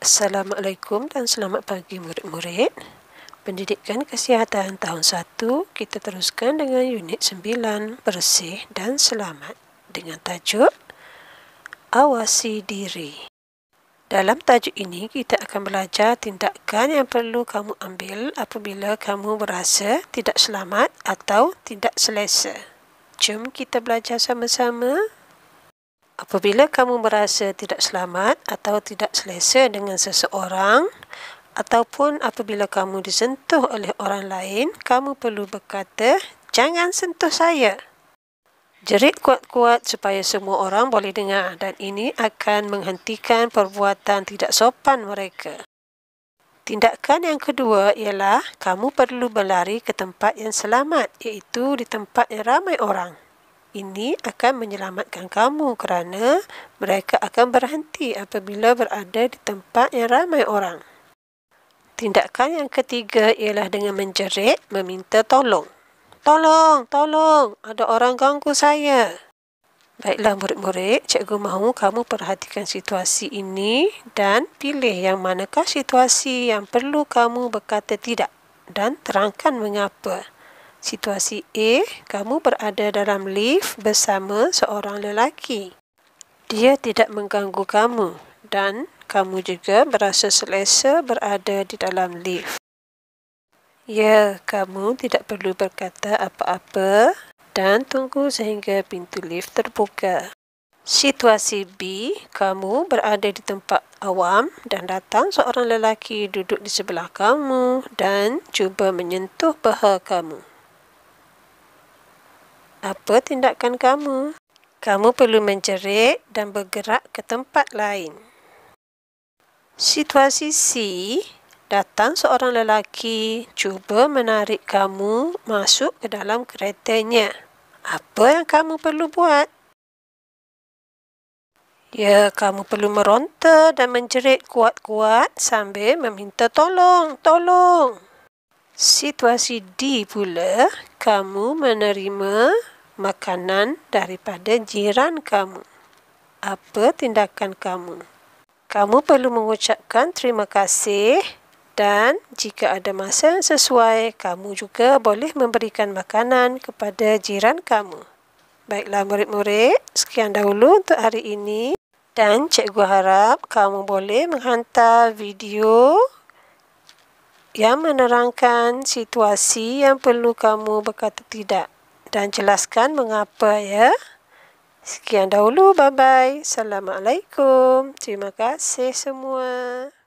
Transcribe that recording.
Assalamualaikum dan selamat pagi murid-murid. Pendidikan Kesihatan Tahun 1 kita teruskan dengan unit 9 Bersih dan Selamat dengan tajuk Awasi Diri. Dalam tajuk ini kita akan belajar tindakan yang perlu kamu ambil apabila kamu berasa tidak selamat atau tidak selesa. Jom kita belajar sama-sama. Apabila kamu merasa tidak selamat atau tidak selesa dengan seseorang ataupun apabila kamu disentuh oleh orang lain, kamu perlu berkata, "Jangan sentuh saya." Jerit kuat-kuat supaya semua orang boleh dengar dan ini akan menghentikan perbuatan tidak sopan mereka. Tindakan yang kedua ialah kamu perlu berlari ke tempat yang selamat iaitu di tempat yang ramai orang ini akan menyelamatkan kamu kerana mereka akan berhenti apabila berada di tempat yang ramai orang. Tindakan yang ketiga ialah dengan menjerit meminta tolong. Tolong, tolong, ada orang ganggu saya. Baiklah murid-murid, cikgu mahu kamu perhatikan situasi ini dan pilih yang manakah situasi yang perlu kamu berkata tidak dan terangkan mengapa. Situasi A, kamu berada dalam lift bersama seorang lelaki. Dia tidak mengganggu kamu dan kamu juga berasa selesa berada di dalam lift. Ya, kamu tidak perlu berkata apa-apa dan tunggu sehingga pintu lift terbuka. Situasi B, kamu berada di tempat awam dan datang seorang lelaki duduk di sebelah kamu dan cuba menyentuh peha kamu. Apa tindakan kamu? Kamu perlu menjerit dan bergerak ke tempat lain. Situasi C, datang seorang lelaki cuba menarik kamu masuk ke dalam keretanya. Apa yang kamu perlu buat? Ya, kamu perlu meronta dan menjerit kuat-kuat sambil meminta tolong, tolong. Situasi D pula, kamu menerima makanan daripada jiran kamu. Apa tindakan kamu? Kamu perlu mengucapkan terima kasih dan jika ada masa yang sesuai, kamu juga boleh memberikan makanan kepada jiran kamu. Baiklah murid-murid, sekian dahulu untuk hari ini dan cikgu harap kamu boleh menghantar video yang menerangkan situasi yang perlu kamu berkata tidak dan jelaskan mengapa ya. Sekian dahulu, bye-bye. Assalamualaikum. Terima kasih semua.